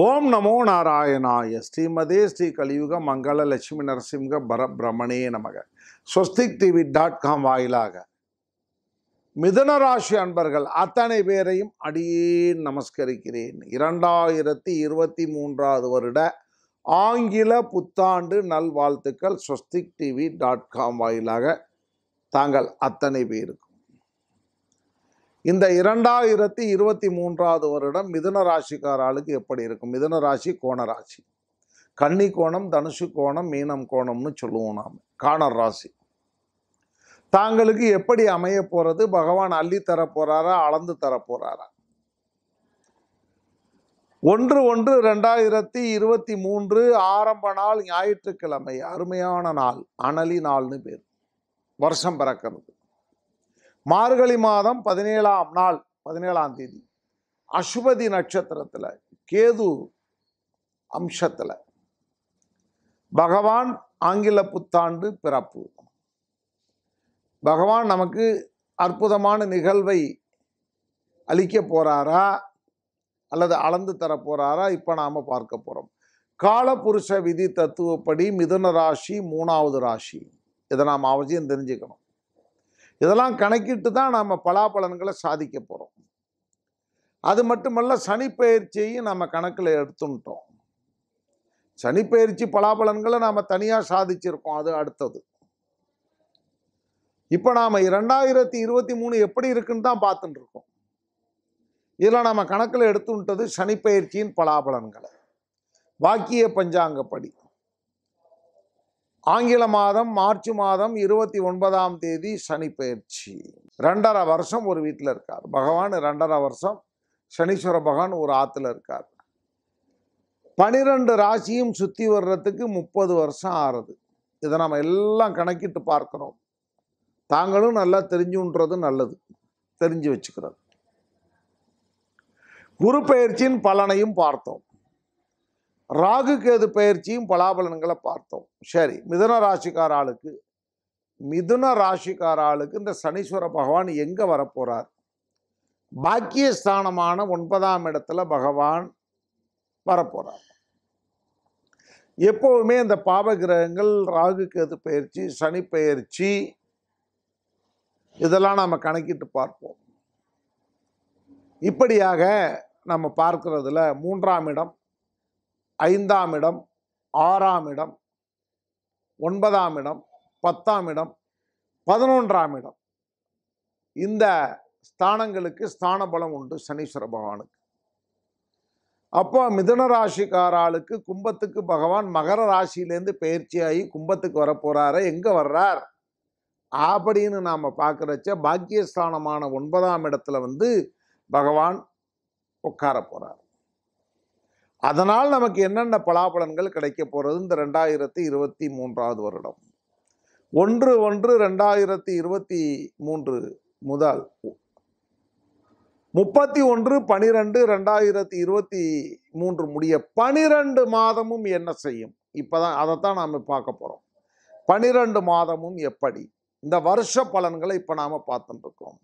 ஓம் நமோ நாராயணாய ஸ்ரீமதே ஸ்ரீ கலியுக மங்கள லட்சுமி நரசிம்ஹ பரபிரமணே நமக ஸ்வஸ்திக் டிவி டாட் காம் வாயிலாக மிதன ராசி அன்பர்கள் அத்தனை பேரையும் அடியே நமஸ்கரிக்கிறேன் இரண்டாயிரத்தி இருபத்தி மூன்றாவது வருட ஆங்கில புத்தாண்டு நல்வாழ்த்துக்கள் ஸ்வஸ்திக் டிவி டாட் காம் வாயிலாக தாங்கள் அத்தனை பேருக்கும் இந்த இரண்டாயிரத்தி இருபத்தி மூன்றாவது வருடம் மிதுன ராசிக்காராளுக்கு எப்படி இருக்கும் மிதுன ராசி கோண ராசி கன்னி கோணம் தனுசு கோணம் மீனம் கோணம்னு சொல்லுவோம் நாம் காணர் ராசி தாங்களுக்கு எப்படி அமைய போகிறது பகவான் அள்ளி தர போகிறாரா அளந்து தர போகிறாரா ஒன்று ஒன்று ரெண்டாயிரத்தி இருபத்தி மூன்று ஆரம்ப நாள் ஞாயிற்றுக்கிழமை அருமையான நாள் அனலி நாள்னு பேர் வருஷம் பிறக்கிறது மார்கழி மாதம் பதினேழாம் நாள் பதினேழாம் தேதி அஸ்வதி நட்சத்திரத்தில் கேது அம்சத்தில் பகவான் ஆங்கில புத்தாண்டு பிறப்பு பகவான் நமக்கு அற்புதமான நிகழ்வை அளிக்க போகிறாரா அல்லது அளந்து தர போகிறாரா இப்போ நாம் பார்க்க போகிறோம் காலபுருஷ விதி தத்துவப்படி மிதுன ராசி மூணாவது ராசி இதை நாம் அவசியம் தெரிஞ்சுக்கணும் இதெல்லாம் கணக்கிட்டு தான் நாம் பலாபலன்களை சாதிக்க போகிறோம் அது மட்டுமல்ல சனிப்பெயர்ச்சியையும் நம்ம கணக்கில் எடுத்துட்டோம் சனிப்பெயர்ச்சி பலாபலன்களை நாம் தனியாக சாதிச்சிருக்கோம் அது அடுத்தது இப்போ நாம் இரண்டாயிரத்தி இருபத்தி மூணு எப்படி இருக்குன்னு தான் பார்த்துட்டு இருக்கோம் இதில் நம்ம கணக்கில் எடுத்துன்ட்டது சனிப்பெயர்ச்சியின் பலாபலன்களை வாக்கிய பஞ்சாங்கப்படி ஆங்கில மாதம் மார்ச் மாதம் இருபத்தி ஒன்பதாம் தேதி சனி பயிற்சி ரெண்டரை வருஷம் ஒரு வீட்டில் இருக்கார் பகவான் ரெண்டரை வருஷம் சனீஸ்வர பகவான் ஒரு ஆற்றுல இருக்கார் பனிரெண்டு ராசியும் சுற்றி வர்றதுக்கு முப்பது வருஷம் ஆறுது இதை நம்ம எல்லாம் கணக்கிட்டு பார்க்குறோம் தாங்களும் நல்லா தெரிஞ்சுன்றது நல்லது தெரிஞ்சு வச்சுக்கிறது குரு பயிற்சியின் பலனையும் பார்த்தோம் ராகு கேது பயிற்சியும் பலாபலன்களை பார்த்தோம் சரி மிதுன ராசிக்கார ஆளுக்கு மிதுன ராசிக்கார ஆளுக்கு இந்த சனீஸ்வர பகவான் எங்கே வரப்போகிறார் பாக்கியஸ்தானமான ஒன்பதாம் இடத்துல பகவான் வரப்போகிறார் எப்போவுமே இந்த பாப கிரகங்கள் ராகு கேது பயிற்சி சனி பயிற்சி இதெல்லாம் நாம் கணக்கிட்டு பார்ப்போம் இப்படியாக நம்ம பார்க்குறதுல மூன்றாம் இடம் ஐந்தாம் இடம் ஆறாம் இடம் ஒன்பதாம் இடம் பத்தாம் இடம் பதினொன்றாம் இடம் இந்த ஸ்தானங்களுக்கு ஸ்தான பலம் உண்டு சனீஸ்வர பகவானுக்கு அப்போ மிதுன ராசிக்காராளுக்கு கும்பத்துக்கு பகவான் மகர ராசியிலேருந்து பயிற்சியாகி கும்பத்துக்கு வரப்போகிறாரு எங்கே வர்றார் அப்படின்னு நாம் பார்க்குறச்ச பாக்கியஸ்தானமான ஒன்பதாம் இடத்துல வந்து பகவான் உட்கார போகிறார் அதனால் நமக்கு என்னென்ன பலாபலன்கள் கிடைக்க போகிறது இந்த ரெண்டாயிரத்தி இருபத்தி மூன்றாவது வருடம் ஒன்று ஒன்று ரெண்டாயிரத்தி இருபத்தி மூன்று முதல் முப்பத்தி ஒன்று பனிரெண்டு ரெண்டாயிரத்தி இருபத்தி மூன்று முடிய பனிரெண்டு மாதமும் என்ன செய்யும் இப்போ தான் அதைத்தான் நாம் பார்க்க போகிறோம் பனிரெண்டு மாதமும் எப்படி இந்த வருஷ பலன்களை இப்போ நாம் இருக்கோம்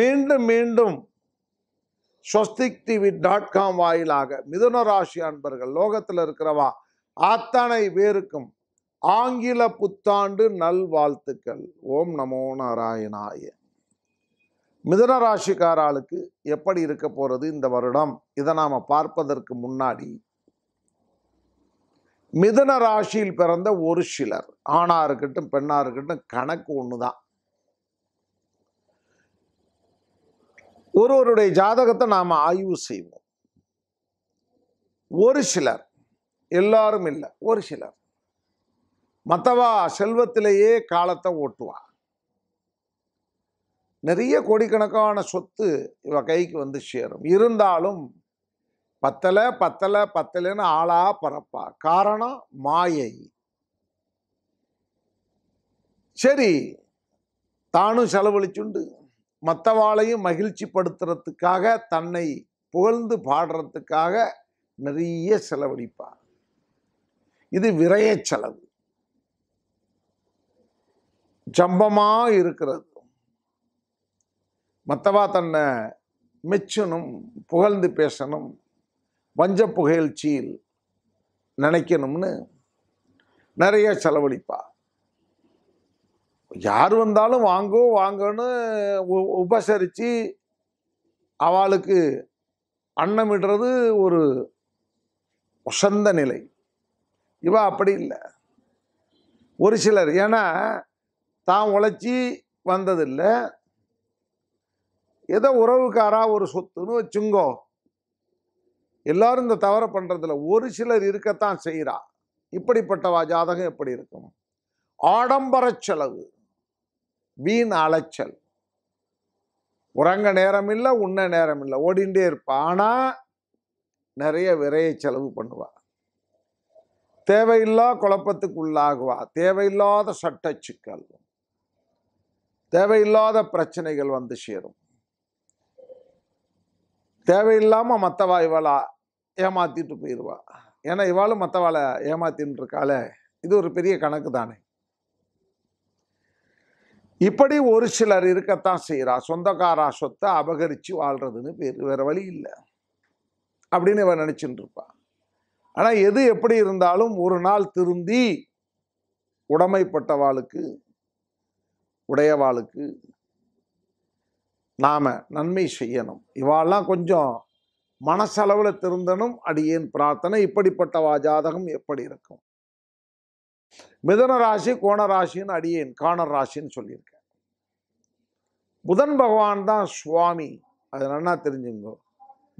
மீண்டும் மீண்டும் ஸ்வஸ்திக் டிவி டாட் காம் வாயிலாக மிதுன ராசி அன்பர்கள் லோகத்தில் இருக்கிறவா அத்தனை பேருக்கும் ஆங்கில புத்தாண்டு நல்வாழ்த்துக்கள் ஓம் நமோ நாராயணாய மிதுன ராசிக்காராளுக்கு எப்படி இருக்க போகிறது இந்த வருடம் இதை நாம் பார்ப்பதற்கு முன்னாடி மிதுன ராசியில் பிறந்த ஒரு சிலர் ஆணாக இருக்கட்டும் பெண்ணாக இருக்கட்டும் கணக்கு ஒன்று தான் ஒருவருடைய ஜாதகத்தை நாம் ஆய்வு செய்வோம் ஒரு சிலர் எல்லாரும் இல்லை ஒரு சிலர் மற்றவா செல்வத்திலேயே காலத்தை ஓட்டுவா நிறைய கோடிக்கணக்கான சொத்து இவ கைக்கு வந்து சேரும் இருந்தாலும் பத்தலை பத்தலை பத்தலைன்னு ஆளா பரப்பா காரணம் மாயை சரி தானும் செலவழிச்சுண்டு மற்றவாளையும் மகிழ்ச்சி படுத்துறதுக்காக தன்னை புகழ்ந்து பாடுறதுக்காக நிறைய செலவழிப்பார் இது விரைய செலவு ஜம்பமாக இருக்கிறது மற்றவா தன்னை மெச்சணும் புகழ்ந்து பேசணும் வஞ்ச புகழ்ச்சியில் நினைக்கணும்னு நிறைய செலவழிப்பார் யார் வந்தாலும் வாங்கோ வாங்கன்னு உபசரித்து அவளுக்கு அன்னமிடுறது ஒரு உசந்த நிலை இவ அப்படி இல்லை ஒரு சிலர் ஏன்னா தான் உழைச்சி வந்ததில்லை ஏதோ உறவுக்காரா ஒரு சொத்துன்னு வச்சுங்கோ எல்லாரும் இந்த தவறை பண்ணுறதில்ல ஒரு சிலர் இருக்கத்தான் செய்கிறா இப்படிப்பட்டவா ஜாதகம் எப்படி இருக்கும் ஆடம்பர செலவு வீண் அலைச்சல் உறங்க நேரம் இல்லை உண்ண நேரம் இல்லை ஓடிண்டே இருப்பான் ஆனால் நிறைய விரைய செலவு பண்ணுவாள் தேவையில்லா குழப்பத்துக்கு உள்ளாகுவா தேவையில்லாத சட்ட சிக்கல் தேவையில்லாத பிரச்சனைகள் வந்து சேரும் தேவையில்லாமல் மற்றவா இவளா ஏமாத்திட்டு போயிடுவா ஏன்னா இவாளும் மற்றவாளை ஏமாத்தின்னு இருக்காளே இது ஒரு பெரிய கணக்கு தானே இப்படி ஒரு சிலர் இருக்கத்தான் செய்கிறா சொந்தக்காரா சொத்தை அபகரித்து வாழ்கிறதுன்னு பேர் வேறு வழி இல்லை அப்படின்னு இவன் நினச்சிட்டு இருப்பான் ஆனால் எது எப்படி இருந்தாலும் ஒரு நாள் திருந்தி உடமைப்பட்டவாளுக்கு உடையவாளுக்கு நாம் நன்மை செய்யணும் இவாளெல்லாம் கொஞ்சம் மனசளவில் திருந்தனும் அடியேன் பிரார்த்தனை இப்படிப்பட்ட ஜாதகம் எப்படி இருக்கும் மிதன ராசி கோண ராசின்னு அடியேன் காணர் ராசின்னு சொல்லியிருக்கேன் புதன் பகவான் தான் சுவாமி அது நல்லா தெரிஞ்சுங்க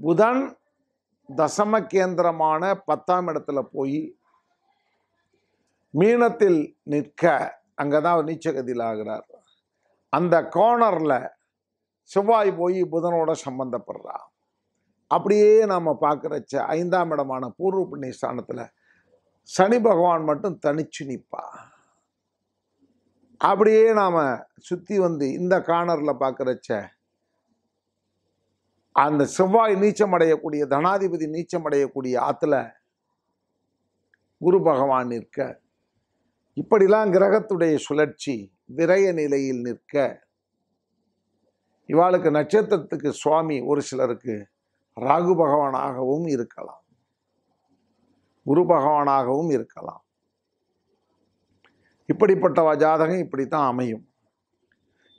புதன் தசம கேந்திரமான பத்தாம் இடத்துல போய் மீனத்தில் நிற்க அங்கே தான் நீச்சகதியில் ஆகிறார் அந்த கோணரில் செவ்வாய் போய் புதனோட சம்பந்தப்படுறா அப்படியே நாம் பார்க்குறச்ச ஐந்தாம் இடமான பூர்வ புண்ணிய ஸ்தானத்தில் சனி பகவான் மட்டும் தனிச்சு நிற்பா அப்படியே நாம் சுற்றி வந்து இந்த கார்னரில் பார்க்குறச்ச அந்த செவ்வாய் நீச்சம் அடையக்கூடிய தனாதிபதி நீச்சம் அடையக்கூடிய ஆற்றுல குரு பகவான் நிற்க இப்படிலாம் கிரகத்துடைய சுழற்சி விரய நிலையில் நிற்க இவாளுக்கு நட்சத்திரத்துக்கு சுவாமி ஒரு சிலருக்கு ராகு பகவானாகவும் இருக்கலாம் குரு பகவானாகவும் இருக்கலாம் இப்படிப்பட்ட ஜாதகம் இப்படி தான் அமையும்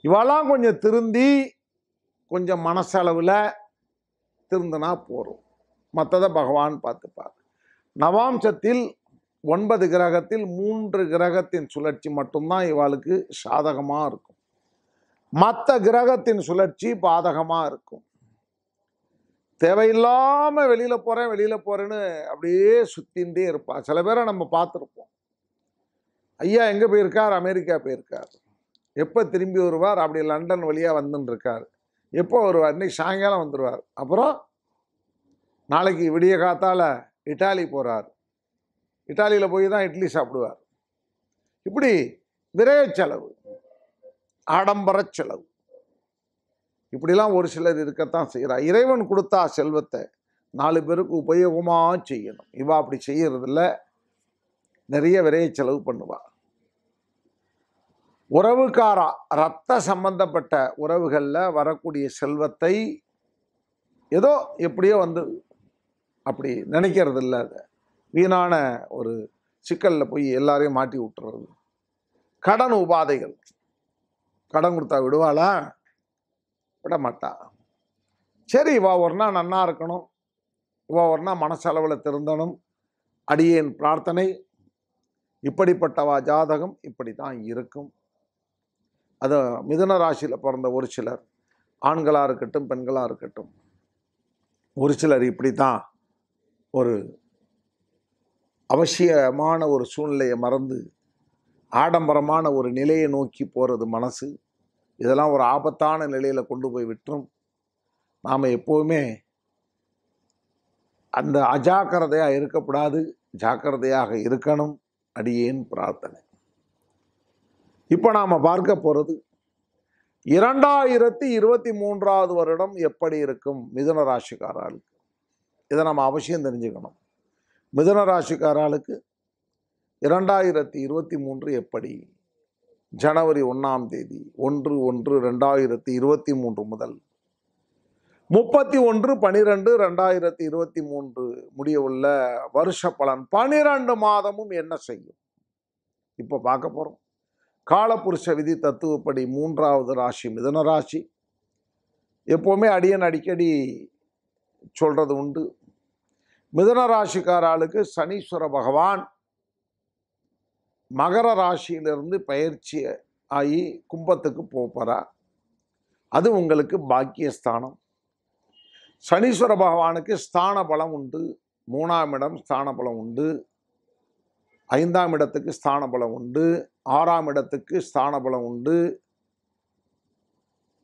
இவெல்லாம் கொஞ்சம் திருந்தி கொஞ்சம் மனசளவில் திருந்தினா போகும் மற்றதை பகவான் பார்த்துப்பார் நவாம்சத்தில் ஒன்பது கிரகத்தில் மூன்று கிரகத்தின் சுழற்சி மட்டும்தான் இவாளுக்கு சாதகமாக இருக்கும் மற்ற கிரகத்தின் சுழற்சி பாதகமாக இருக்கும் தேவையில்லாமல் வெளியில் போகிறேன் வெளியில் போகிறேன்னு அப்படியே சுற்றிந்தே இருப்பான் சில பேரை நம்ம பார்த்துருப்போம் ஐயா எங்கே போயிருக்கார் அமெரிக்கா போயிருக்கார் எப்போ திரும்பி வருவார் அப்படி லண்டன் வழியாக வந்துன்னு இருக்கார் எப்போ வருவார் இன்னைக்கு சாயங்காலம் வந்துடுவார் அப்புறம் நாளைக்கு விடிய காத்தால் இட்டாலி போகிறார் இட்டாலியில் போய் தான் இட்லி சாப்பிடுவார் இப்படி விரைய செலவு ஆடம்பர செலவு இப்படிலாம் ஒரு சிலர் இருக்கத்தான் செய்கிறார் இறைவன் கொடுத்தா செல்வத்தை நாலு பேருக்கு உபயோகமாக செய்யணும் இவா அப்படி செய்கிறதில்ல நிறைய விரைய செலவு பண்ணுவாள் உறவுக்காரா ரத்த சம்பந்தப்பட்ட உறவுகளில் வரக்கூடிய செல்வத்தை ஏதோ எப்படியோ வந்து அப்படி நினைக்கிறது இல்லை அது வீணான ஒரு சிக்கலில் போய் எல்லாரையும் மாட்டி விட்டுறது கடன் உபாதைகள் கடன் கொடுத்தா விடுவாளா விடமாட்டா சரி இவா ஒரு நாள் நன்னா இருக்கணும் இவா ஒரு நாள் மனசளவில் திருந்தணும் அடியேன் பிரார்த்தனை இப்படிப்பட்டவா ஜாதகம் இப்படி தான் இருக்கும் அது மிதுன ராசியில் பிறந்த ஒரு சிலர் ஆண்களாக இருக்கட்டும் பெண்களாக இருக்கட்டும் ஒரு சிலர் இப்படி தான் ஒரு அவசியமான ஒரு சூழ்நிலையை மறந்து ஆடம்பரமான ஒரு நிலையை நோக்கி போகிறது மனசு இதெல்லாம் ஒரு ஆபத்தான நிலையில் கொண்டு போய் விட்டுரும் நாம் எப்போவுமே அந்த அஜாக்கிரதையாக இருக்கக்கூடாது ஜாக்கிரதையாக இருக்கணும் அடியேன் பிரார்த்தனை இப்போ நாம் பார்க்க போகிறது இரண்டாயிரத்தி இருபத்தி மூன்றாவது வருடம் எப்படி இருக்கும் மிதுன ராசிக்காராளுக்கு இதை நம்ம அவசியம் தெரிஞ்சுக்கணும் மிதுன ராசிக்காராளுக்கு இரண்டாயிரத்தி இருபத்தி மூன்று எப்படி ஜனவரி ஒன்றாம் தேதி ஒன்று ஒன்று ரெண்டாயிரத்தி இருபத்தி மூன்று முதல் முப்பத்தி ஒன்று பனிரெண்டு ரெண்டாயிரத்தி இருபத்தி மூன்று முடியவுள்ள வருஷ பலன் பனிரெண்டு மாதமும் என்ன செய்யும் இப்போ பார்க்க போகிறோம் காலப்புருஷ விதி தத்துவப்படி மூன்றாவது ராசி மிதன ராசி எப்போவுமே அடியன் அடிக்கடி சொல்கிறது உண்டு மிதன ராசிக்காராளுக்கு சனீஸ்வர பகவான் மகர ராசியிலிருந்து பயிற்சி ஆகி கும்பத்துக்கு போகிறா அது உங்களுக்கு பாக்கியஸ்தானம் சனீஸ்வர பகவானுக்கு ஸ்தான பலம் உண்டு மூணாம் இடம் ஸ்தான பலம் உண்டு ஐந்தாம் இடத்துக்கு ஸ்தான பலம் உண்டு ஆறாம் இடத்துக்கு ஸ்தான பலம் உண்டு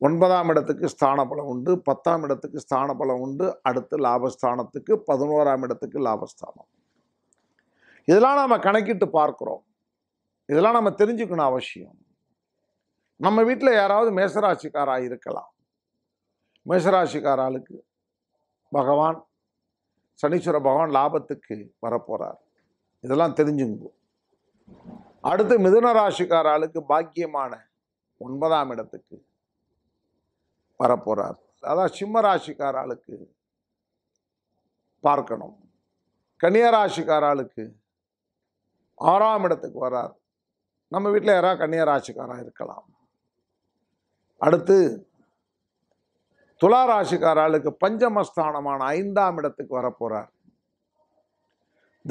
ஒன்பதாம் இடத்துக்கு ஸ்தான பலம் உண்டு பத்தாம் இடத்துக்கு ஸ்தான பலம் உண்டு அடுத்து லாபஸ்தானத்துக்கு பதினோராம் இடத்துக்கு லாபஸ்தானம் இதெல்லாம் நாம் கணக்கிட்டு பார்க்குறோம் இதெல்லாம் நம்ம தெரிஞ்சுக்கணும் அவசியம் நம்ம வீட்டில் யாராவது மேசராசிக்காராக இருக்கலாம் மேசராசிக்காராளுக்கு பகவான் சனீஸ்வர பகவான் லாபத்துக்கு வரப்போகிறார் இதெல்லாம் தெரிஞ்சுங்க அடுத்து மிதுன ராசிக்காராளுக்கு பாக்கியமான ஒன்பதாம் இடத்துக்கு வரப்போகிறார் அதான் சிம்ம ராசிக்காராளுக்கு பார்க்கணும் கன்னியராசிக்காராளுக்கு ஆறாம் இடத்துக்கு வரார் நம்ம வீட்டில் யாராவது கன்னியா ராசிக்காராக இருக்கலாம் அடுத்து துலா ராசிக்காராளுக்கு பஞ்சமஸ்தானமான ஐந்தாம் இடத்துக்கு வரப்போகிறார்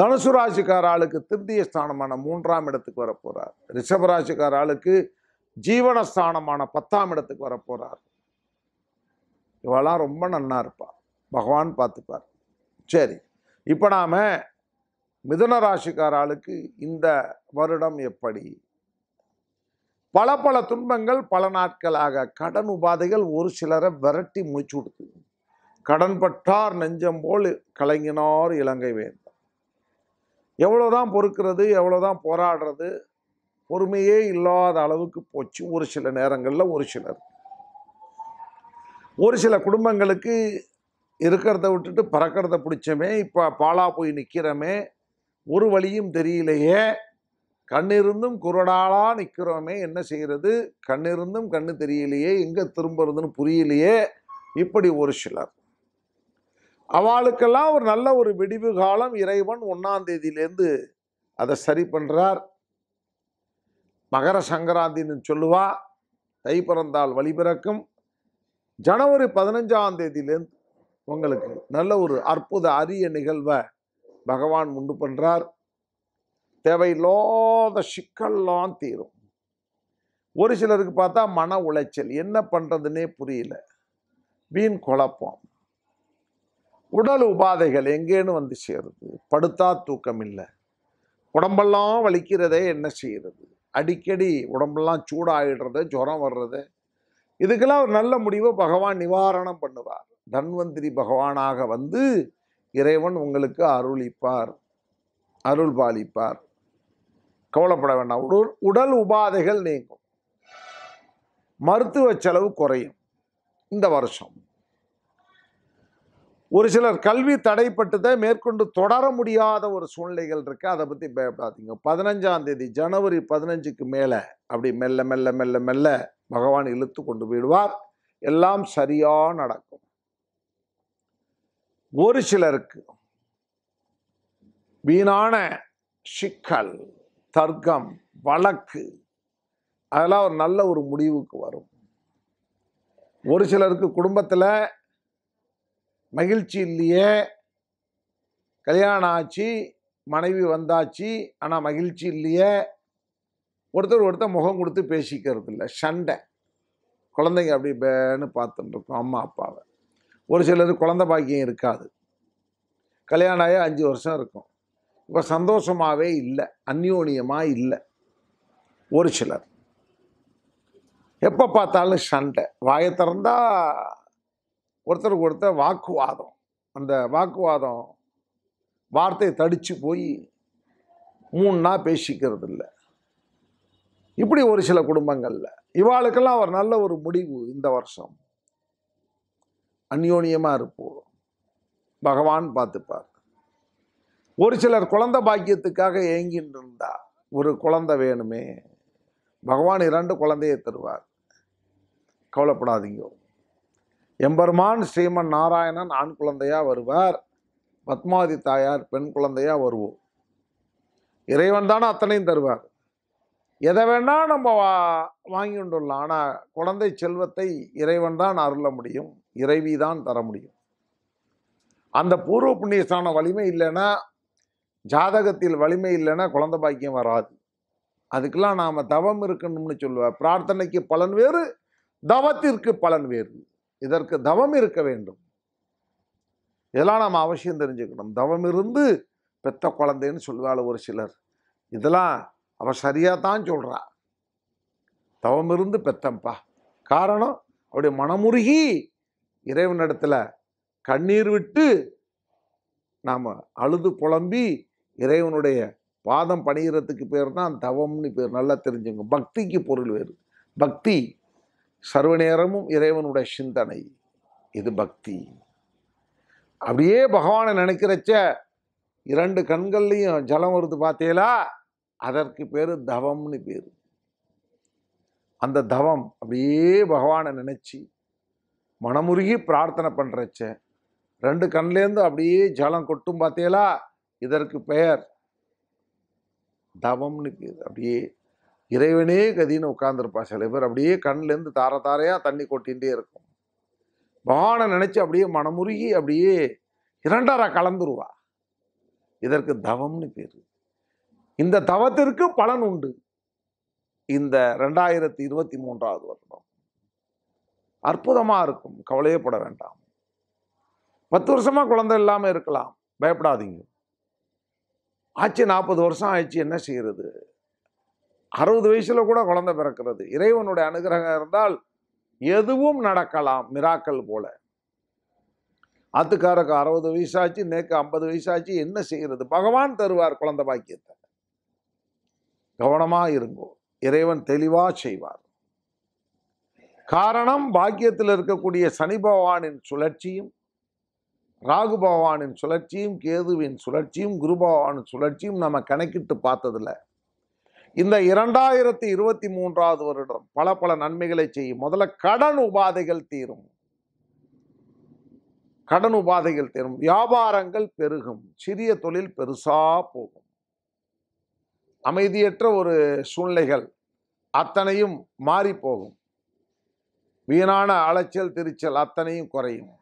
தனுசு ராசிக்கார ஆளுக்கு திருத்திய ஸ்தானமான மூன்றாம் இடத்துக்கு வரப்போகிறார் ரிஷப ராசிக்கார ஆளுக்கு ஜீவனஸ்தானமான பத்தாம் இடத்துக்கு வரப்போகிறார் இவெல்லாம் ரொம்ப நன்னாக இருப்பார் பகவான் பார்த்துப்பார் சரி இப்போ நாம் மிதுன ராசிக்காராளுக்கு இந்த வருடம் எப்படி பல பல துன்பங்கள் பல நாட்களாக கடன் உபாதைகள் ஒரு சிலரை விரட்டி முடிச்சு கொடுத்து கடன் பட்டார் நெஞ்சம் போல் கலங்கினார் இலங்கை வேந்தர் எவ்வளோதான் பொறுக்கிறது எவ்வளோதான் போராடுறது பொறுமையே இல்லாத அளவுக்கு போச்சு ஒரு சில நேரங்களில் ஒரு சிலர் ஒரு சில குடும்பங்களுக்கு இருக்கிறத விட்டுட்டு பறக்கிறத பிடிச்சமே இப்போ பாலா போய் நிற்கிறமே ஒரு வழியும் தெரியலையே கண்ணிருந்தும் குரடாளா நிற்கிறோமே என்ன செய்கிறது கண்ணிருந்தும் கண்ணு தெரியலையே எங்கே திரும்புறதுன்னு புரியலையே இப்படி ஒரு சிலர் அவளுக்கெல்லாம் ஒரு நல்ல ஒரு விடிவு காலம் இறைவன் ஒன்றாம் தேதியிலேருந்து அதை சரி பண்ணுறார் மகர சங்கராந்தின்னு சொல்லுவா தை பிறந்தால் வழிபிறக்கும் ஜனவரி பதினஞ்சாம் தேதியிலேருந்து உங்களுக்கு நல்ல ஒரு அற்புத அரிய நிகழ்வை பகவான் உண்டு பண்ணுறார் தேவையில்லாத சிக்கல்லாம் தீரும் ஒரு சிலருக்கு பார்த்தா மன உளைச்சல் என்ன பண்ணுறதுன்னே புரியல வீண் குழப்பம் உடல் உபாதைகள் எங்கேன்னு வந்து சேருது படுத்தா தூக்கம் இல்லை உடம்பெல்லாம் வலிக்கிறதே என்ன செய்கிறது அடிக்கடி உடம்பெல்லாம் சூடாகிடுறது ஜுரம் வர்றது இதுக்கெல்லாம் ஒரு நல்ல முடிவை பகவான் நிவாரணம் பண்ணுவார் தன்வந்திரி பகவானாக வந்து இறைவன் உங்களுக்கு அருளிப்பார் அருள் பாலிப்பார் கவலைப்பட வேண்டாம் உடல் உடல் உபாதைகள் நீங்கும் மருத்துவ செலவு குறையும் இந்த வருஷம் ஒரு சிலர் கல்வி தடைப்பட்டதை மேற்கொண்டு தொடர முடியாத ஒரு சூழ்நிலைகள் இருக்கு அதை பற்றி பயப்படாதீங்க பதினஞ்சாம் தேதி ஜனவரி பதினஞ்சுக்கு மேலே அப்படி மெல்ல மெல்ல மெல்ல மெல்ல பகவான் இழுத்து கொண்டு போயிடுவார் எல்லாம் சரியாக நடக்கும் ஒரு சிலருக்கு வீணான சிக்கல் தர்க்கம் வழக்கு அதெல்லாம் ஒரு நல்ல ஒரு முடிவுக்கு வரும் ஒரு சிலருக்கு குடும்பத்தில் மகிழ்ச்சி இல்லையே கல்யாணம் ஆச்சு மனைவி வந்தாச்சு ஆனால் மகிழ்ச்சி இல்லையே ஒருத்தர் ஒருத்தர் முகம் கொடுத்து பேசிக்கிறது இல்லை சண்டை குழந்தைங்க அப்படி பேன்னு பார்த்துட்டு அம்மா அப்பாவை ஒரு சிலர் குழந்த பாக்கியம் இருக்காது கல்யாணம் ஆகி அஞ்சு வருஷம் இருக்கும் இப்போ சந்தோஷமாகவே இல்லை அந்யோனியமாக இல்லை ஒரு சிலர் எப்போ பார்த்தாலும் சண்டை வாயை திறந்தா ஒருத்தருக்கு ஒருத்தர் வாக்குவாதம் அந்த வாக்குவாதம் வார்த்தையை தடித்து போய் மூணுனா பேசிக்கிறது இல்லை இப்படி ஒரு சில குடும்பங்களில் இவாளுக்கெல்லாம் ஒரு நல்ல ஒரு முடிவு இந்த வருஷம் அந்யோனியமாக இருப்போம் பகவான் பார்த்துப்பார் ஒரு சிலர் குழந்த பாக்கியத்துக்காக ஏங்கின்றிருந்தா ஒரு குழந்தை வேணுமே பகவான் இரண்டு குழந்தையை தருவார் கவலைப்படாதீங்க எம்பெருமான் ஸ்ரீமன் நாராயணன் ஆண் குழந்தையாக வருவார் பத்மாவதி தாயார் பெண் குழந்தையாக வருவோம் இறைவன் தானே அத்தனையும் தருவார் எதை வேணால் நம்ம வா வாங்கி கொண்டுள்ளோம் ஆனால் குழந்தை செல்வத்தை இறைவன் தான் அருள முடியும் இறைவி தான் தர முடியும் அந்த பூர்வ புண்ணியஸ்தான வலிமை இல்லைன்னா ஜாதகத்தில் வலிமை இல்லைன்னா குழந்த பாக்கியம் வராது அதுக்கெல்லாம் நாம் தவம் இருக்கணும்னு சொல்லுவேன் பிரார்த்தனைக்கு பலன் வேறு தவத்திற்கு பலன் வேறு இதற்கு தவம் இருக்க வேண்டும் இதெல்லாம் நாம் அவசியம் தெரிஞ்சுக்கணும் தவம் இருந்து பெத்த குழந்தைன்னு சொல்லுவாள் ஒரு சிலர் இதெல்லாம் அவள் சரியாக தான் சொல்கிறா தவம் இருந்து பெத்தம்பா காரணம் அவருடைய மனமுருகி இறைவனிடத்தில் கண்ணீர் விட்டு நாம் அழுது புலம்பி இறைவனுடைய பாதம் பணிகிறதுக்கு பேர் தான் தவம்னு பேர் நல்லா தெரிஞ்சுங்க பக்திக்கு பொருள் வேறு பக்தி சர்வநேரமும் இறைவனுடைய சிந்தனை இது பக்தி அப்படியே பகவானை நினைக்கிறச்ச இரண்டு கண்கள்லையும் ஜலம் வருது பார்த்தீங்களா அதற்கு பேர் தவம்னு பேர் அந்த தவம் அப்படியே பகவானை நினச்சி மனமுருகி பிரார்த்தனை பண்ணுறச்ச ரெண்டு கண்லேருந்து அப்படியே ஜலம் கொட்டும் பார்த்தீங்களா இதற்கு பெயர் தவம்னு அப்படியே இறைவனே கதின்னு உட்காந்துருப்பா சில பேர் அப்படியே கண்ணிலேருந்து தார தாரையாக தண்ணி கொட்டிகிட்டே இருக்கும் பகவானை நினச்சி அப்படியே மனமுருகி அப்படியே இரண்டரை கலந்துருவா இதற்கு தவம்னு பேர் இந்த தவத்திற்கு பலன் உண்டு இந்த ரெண்டாயிரத்தி இருபத்தி மூன்றாவது வருடம் அற்புதமாக இருக்கும் கவலையப்பட வேண்டாம் பத்து வருஷமாக குழந்தை இல்லாமல் இருக்கலாம் பயப்படாதீங்க ஆச்சு நாற்பது வருஷம் ஆயிடுச்சு என்ன செய்கிறது அறுபது வயசில் கூட குழந்தை பிறக்கிறது இறைவனுடைய அனுகிரகம் இருந்தால் எதுவும் நடக்கலாம் மிராக்கள் போல ஆத்துக்காரருக்கு அறுபது வயசாச்சு நேக்கு ஐம்பது வயசாச்சு என்ன செய்கிறது பகவான் தருவார் குழந்தை பாக்கியத்தை கவனமாக இருங்கோ இறைவன் தெளிவாக செய்வார் காரணம் பாக்கியத்தில் இருக்கக்கூடிய சனி பகவானின் சுழற்சியும் ராகு பகவானின் சுழற்சியும் கேதுவின் சுழற்சியும் குரு பகவானின் சுழற்சியும் நம்ம கணக்கிட்டு பார்த்ததில்ல இந்த இரண்டாயிரத்தி இருபத்தி மூன்றாவது வருடம் பல பல நன்மைகளை செய்யும் முதல்ல கடன் உபாதைகள் தீரும் கடன் உபாதைகள் தீரும் வியாபாரங்கள் பெருகும் சிறிய தொழில் பெருசாக போகும் அமைதியற்ற ஒரு சூழ்நிலைகள் அத்தனையும் மாறி போகும் வீணான அலைச்சல் திருச்சல் அத்தனையும் குறையும்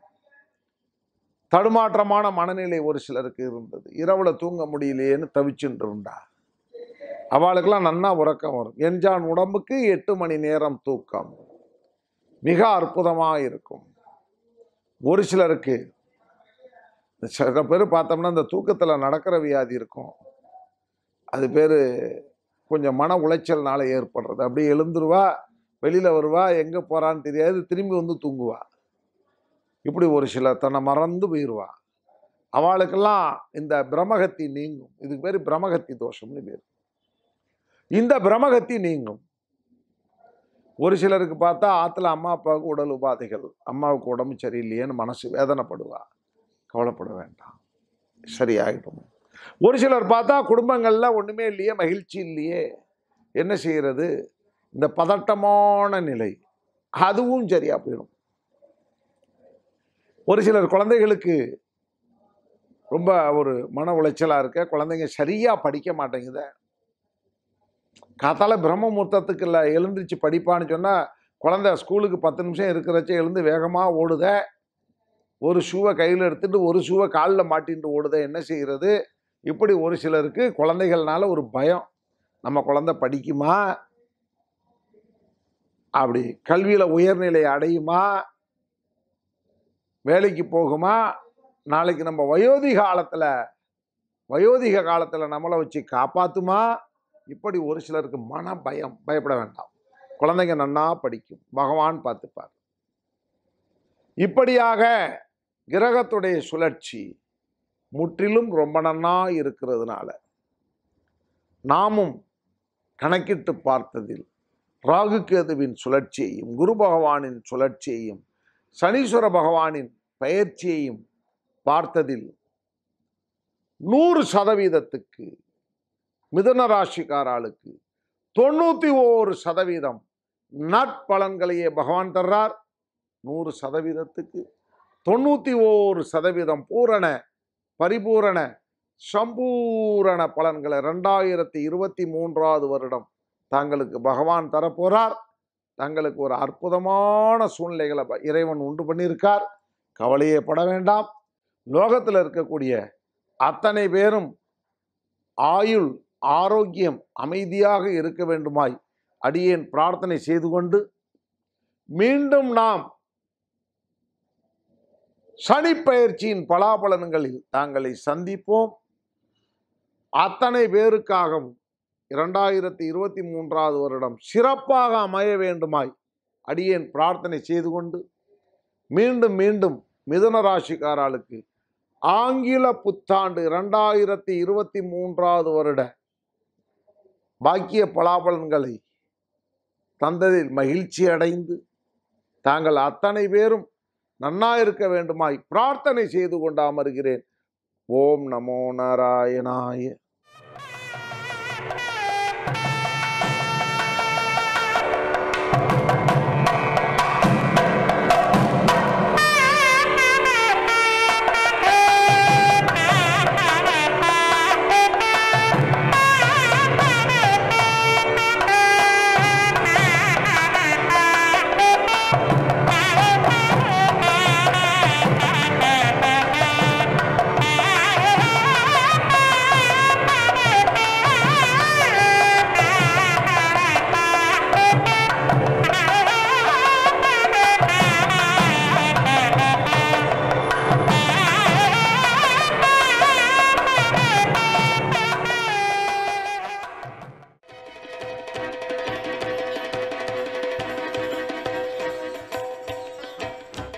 தடுமாற்றமான மனநிலை ஒரு சிலருக்கு இருந்தது இரவில் தூங்க முடியலையேன்னு தவிச்சுட்டு இருந்தா அவளுக்கெல்லாம் நன்னா உறக்கம் வரும் என்றான் உடம்புக்கு எட்டு மணி நேரம் தூக்கம் மிக அற்புதமாக இருக்கும் ஒரு சிலருக்கு சில பேர் பார்த்தோம்னா இந்த தூக்கத்தில் நடக்கிற வியாதி இருக்கும் அது பேர் கொஞ்சம் மன உளைச்சல்னால ஏற்படுறது அப்படியே எழுந்துருவா வெளியில் வருவா எங்கே போகிறான்னு தெரியாது திரும்பி வந்து தூங்குவா இப்படி ஒரு சில தன்னை மறந்து போயிடுவா அவளுக்கெல்லாம் இந்த பிரமகத்தி நீங்கும் இதுக்கு பேர் பிரமகத்தி தோஷம்னு பேர் இந்த பிரமகத்தி நீங்கும் ஒரு சிலருக்கு பார்த்தா ஆற்றுல அம்மா அப்பாவுக்கு உடல் உபாதைகள் அம்மாவுக்கு உடம்பு சரியில்லையேன்னு மனசு வேதனைப்படுவா கவலைப்பட வேண்டாம் சரியாகிடும் ஒரு சிலர் பார்த்தா குடும்பங்களில் ஒன்றுமே இல்லையே மகிழ்ச்சி இல்லையே என்ன செய்கிறது இந்த பதட்டமான நிலை அதுவும் சரியாக போயிடும் ஒரு சிலர் குழந்தைகளுக்கு ரொம்ப ஒரு மன உளைச்சலாக இருக்க குழந்தைங்க சரியாக படிக்க மாட்டேங்குத காத்தால பிரம்ம இல்லை எழுந்துருச்சு படிப்பான்னு சொன்னால் குழந்தை ஸ்கூலுக்கு பத்து நிமிஷம் இருக்கிறச்சே எழுந்து வேகமாக ஓடுத ஒரு ஷூவை கையில் எடுத்துகிட்டு ஒரு ஷூவை காலில் மாட்டின்ட்டு ஓடுத என்ன செய்கிறது இப்படி ஒரு சிலருக்கு குழந்தைகள்னால ஒரு பயம் நம்ம குழந்தை படிக்குமா அப்படி கல்வியில் உயர்நிலை அடையுமா வேலைக்கு போகுமா நாளைக்கு நம்ம வயோதிக காலத்தில் வயோதிக காலத்தில் நம்மளை வச்சு காப்பாற்றுமா இப்படி ஒரு சிலருக்கு மன பயம் பயப்பட வேண்டாம் குழந்தைங்க நன்னா படிக்கும் பகவான் பார்த்துப்பார் இப்படியாக கிரகத்துடைய சுழற்சி முற்றிலும் ரொம்ப நன்னா இருக்கிறதுனால நாமும் கணக்கிட்டு பார்த்ததில் ராகு சுழற்சியையும் குரு பகவானின் சுழற்சியையும் சனீஸ்வர பகவானின் பயிற்சியையும் பார்த்ததில் நூறு சதவீதத்துக்கு மிதன ராசிக்காராளுக்கு தொண்ணூற்றி ஓரு சதவீதம் நட்பலன்களையே பகவான் தர்றார் நூறு சதவீதத்துக்கு தொண்ணூற்றி ஓரு சதவீதம் பூரண பரிபூரண சம்பூரண பலன்களை ரெண்டாயிரத்தி இருபத்தி மூன்றாவது வருடம் தாங்களுக்கு பகவான் தரப்போகிறார் தங்களுக்கு ஒரு அற்புதமான சூழ்நிலைகளை இறைவன் உண்டு பண்ணியிருக்கார் கவலையே பட வேண்டாம் லோகத்தில் இருக்கக்கூடிய அத்தனை பேரும் ஆயுள் ஆரோக்கியம் அமைதியாக இருக்க வேண்டுமாய் அடியேன் பிரார்த்தனை செய்து கொண்டு மீண்டும் நாம் சனி பயிற்சியின் பலாபலன்களில் தாங்களை சந்திப்போம் அத்தனை பேருக்காகவும் இரண்டாயிரத்தி இருபத்தி மூன்றாவது வருடம் சிறப்பாக அமைய வேண்டுமாய் அடியேன் பிரார்த்தனை செய்து கொண்டு மீண்டும் மீண்டும் மிதுன ராசிக்காராளுக்கு ஆங்கில புத்தாண்டு இரண்டாயிரத்தி இருபத்தி மூன்றாவது வருட பாக்கிய பலாபலன்களை தந்ததில் மகிழ்ச்சி அடைந்து தாங்கள் அத்தனை பேரும் நன்னாயிருக்க வேண்டுமாய் பிரார்த்தனை செய்து கொண்டு அமர்கிறேன் ஓம் நமோ நாராயணாய